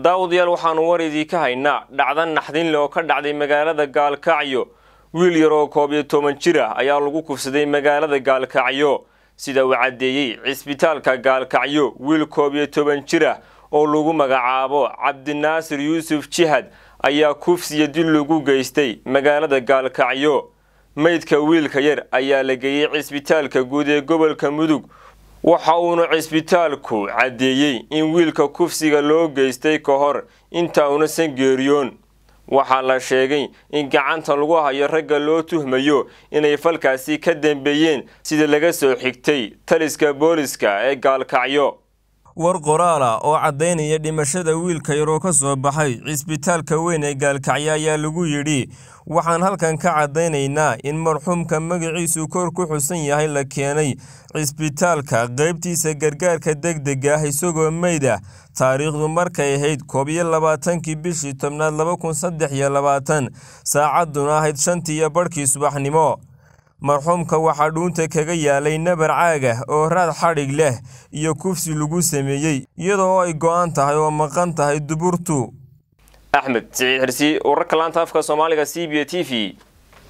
daawadayaal waxaanu war ka haynaa dhacda naxdin naxdinle oo ka dhacday magaalada gaalkacyo wiil yar oo koob iyo toban jir ah ayaa lagu kufsaday magaalada gaalkacyo sida uu caddeeyey cisbitaalka gaalkacyo wiil koob iyo toban jir ah oo lagu magacaabo cabdinaasir yuusuf jihad ayaa kufsiya dil lagu geystay magaalada gaalkacyo meydka wiilka yar ayaa la geeyey cisbitaalka guud ee gobolka mudug waxa uuna cisbitaalku caddeeyey in wiilka kufsiga loo geystay ka hor inta unasan geeriyoon waxaa la sheegay in gacanta lagu hayo ragga loo tuhmayo inay falkaasi ka dambeeyeen sida laga soo xigtay taliska booliska ee gaalkacyo war qoraala oo caddaynaya dhimashada wiilka yaroo ka soo baxay cisbitaalka weyn ee gaalkacyo ayaa lagu yidhi waxaan halkan ka caddaynaynaa in marxuumka magiciisu kor ku xusan yahay la keenay cisbitaalka qaybtiisa gargaarka degdeg ah isagoo meyd ah taariikhdu markay ahayd koob iyo labaatankii bishii tobnaad laba kun saddex iyo labaatan saacadduna ahayd shantii iyo barhkii subaxnimo marxuumka waxaa dhuunta kaga yaalay nabar caaga ah oo raad xadhig leh iyo kufsi lagu sameeyey iyadoo ay go'an tahay oo maqan tahay duburtu axmed siciid xirsi wararka laanta afka soomaaliga c b t v